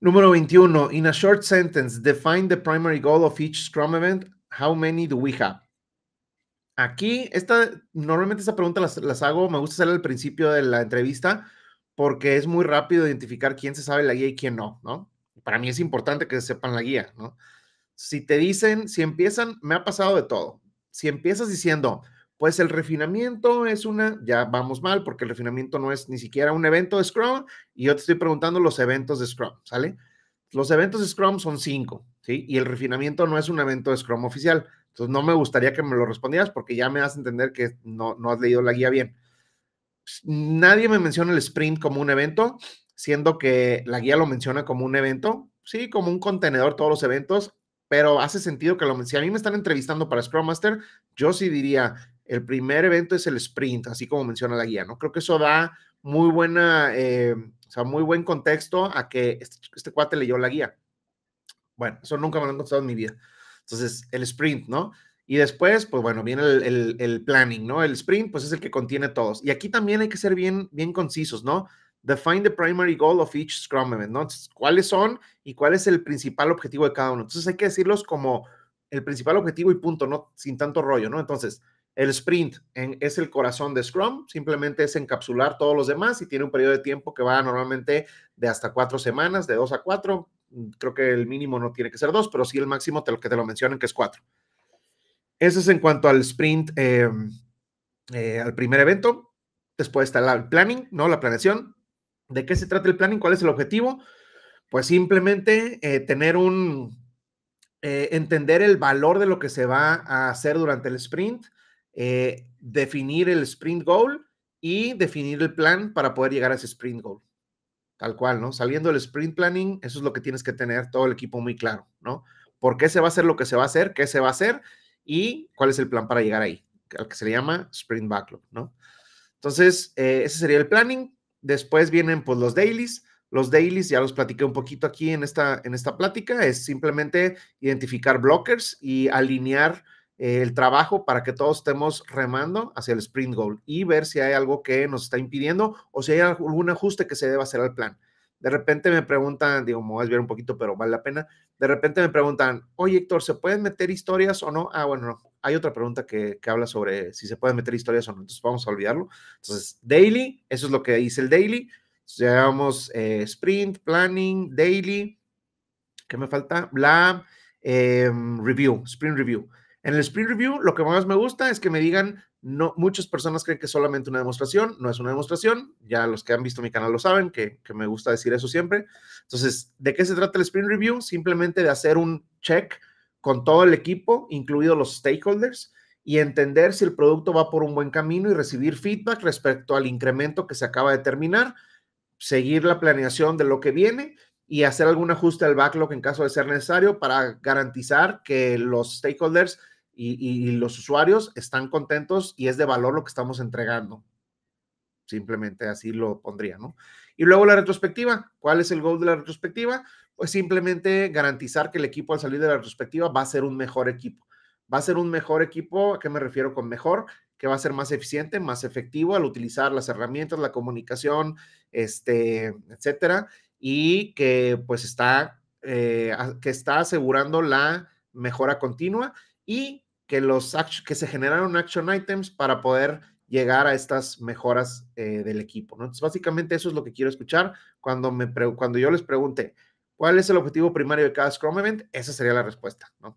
Número 21. In a short sentence, define the primary goal of each Scrum event. How many do we have? Aquí, esta, normalmente esta pregunta las, las hago, me gusta hacerla al principio de la entrevista porque es muy rápido identificar quién se sabe la guía y quién no, ¿no? Para mí es importante que sepan la guía, ¿no? Si te dicen, si empiezan, me ha pasado de todo. Si empiezas diciendo, pues el refinamiento es una, ya vamos mal, porque el refinamiento no es ni siquiera un evento de Scrum, y yo te estoy preguntando los eventos de Scrum, ¿sale? Los eventos de Scrum son cinco, ¿sí? Y el refinamiento no es un evento de Scrum oficial. Entonces, no me gustaría que me lo respondieras porque ya me haces a entender que no, no has leído la guía bien. Pues, nadie me menciona el sprint como un evento, siendo que la guía lo menciona como un evento, sí, como un contenedor todos los eventos, pero hace sentido que lo si a mí me están entrevistando para Scrum Master, yo sí diría el primer evento es el sprint, así como menciona la guía, ¿no? Creo que eso da muy buena, eh, o sea, muy buen contexto a que este, este, cuate leyó la guía. Bueno, eso nunca me lo han contado en mi vida. Entonces, el sprint, ¿no? Y después, pues bueno, viene el, planning, ¿no? El sprint, pues es el que contiene todos. Y aquí también hay que ser bien, bien concisos, ¿no? Define the primary goal of each Scrum event, ¿no? Entonces, ¿Cuáles son y cuál es el principal objetivo de cada uno? Entonces hay que decirlos como el principal objetivo y punto, ¿no? Sin tanto rollo, ¿no? Entonces, el sprint es el corazón de Scrum, simplemente es encapsular todos los demás y tiene un periodo de tiempo que va normalmente de hasta cuatro semanas, de dos a cuatro. Mm, creo que el mínimo no tiene que ser dos, pero sí el máximo te, que te lo mencionen que es cuatro. Eso es en cuanto al sprint, em, eh, al primer evento. Después está el planning, ¿no? La planeación. ¿De qué se trata el planning? ¿Cuál es el objetivo? Pues simplemente eh, tener un, eh, entender el valor de lo que se va a hacer durante el sprint, eh, definir el sprint goal y definir el plan para poder llegar a ese sprint goal. Tal cual, ¿no? Saliendo del sprint planning, eso es lo que tienes que tener todo el equipo muy claro, ¿no? ¿Por qué se va a hacer lo que se va a hacer? ¿Qué se va a hacer? ¿Y cuál es el plan para llegar ahí? Al que se le llama sprint backlog, ¿no? Entonces, eh, ese sería el planning. Después vienen pues los dailies. Los dailies ya los platiqué un poquito aquí en esta, en esta plática. Es simplemente identificar blockers y alinear el trabajo para que todos estemos remando hacia el sprint goal y ver si hay algo que nos está impidiendo o si hay algún ajuste que se deba hacer al plan. De repente me preguntan, digo, me voy a desviar un poquito, pero vale la pena. De repente me preguntan, oye Héctor, ¿se pueden meter historias o no? Ah, bueno, no. Hay otra pregunta que, habla sobre si se pueden meter historias o no, entonces vamos a olvidarlo. Entonces, daily, eso es lo que dice el daily. Llevamos eh, sprint, planning, daily. ¿Qué me falta? La em, review, sprint review. En el sprint review, lo que más me gusta es que me digan, no, muchas personas creen que es solamente una demostración, no es una demostración, ya los que han visto mi canal lo saben, que, que me gusta decir eso siempre. Entonces, ¿de qué se trata el sprint review? Simplemente de hacer un check con todo el equipo, incluidos los stakeholders, y entender si el producto va por un buen camino y recibir feedback respecto al incremento que se acaba de terminar, seguir la planeación de lo que viene y hacer algún ajuste al backlog en caso de ser necesario para garantizar que los stakeholders y, los usuarios están contentos y es de valor lo que estamos entregando. Simplemente así lo pondría, ¿no? Y luego la retrospectiva. ¿Cuál es el goal de la retrospectiva? Pues simplemente garantizar que el equipo al salir de la retrospectiva va a ser un mejor equipo. Va a ser un mejor equipo, ¿a qué me refiero con mejor? Que va a ser más eficiente, más efectivo al utilizar las herramientas, la comunicación, este, etcétera y que pues está, eh, que está asegurando la mejora continua y que, los que se generaron action items para poder llegar a estas mejoras eh, del equipo. ¿no? Entonces, básicamente eso es lo que quiero escuchar cuando, me cuando yo les pregunte cuál es el objetivo primario de cada Scrum Event, esa sería la respuesta. ¿no?